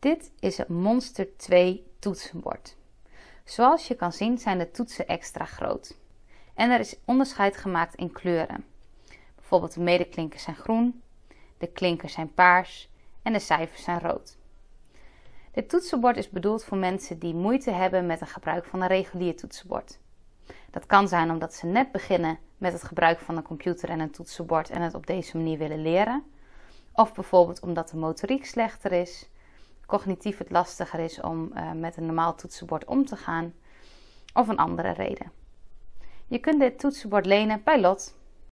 Dit is het Monster 2 toetsenbord. Zoals je kan zien zijn de toetsen extra groot. En er is onderscheid gemaakt in kleuren. Bijvoorbeeld de medeklinkers zijn groen, de klinkers zijn paars en de cijfers zijn rood. Dit toetsenbord is bedoeld voor mensen die moeite hebben met het gebruik van een regulier toetsenbord. Dat kan zijn omdat ze net beginnen met het gebruik van een computer en een toetsenbord en het op deze manier willen leren. Of bijvoorbeeld omdat de motoriek slechter is cognitief het lastiger is om eh, met een normaal toetsenbord om te gaan, of een andere reden. Je kunt dit toetsenbord lenen bij Lot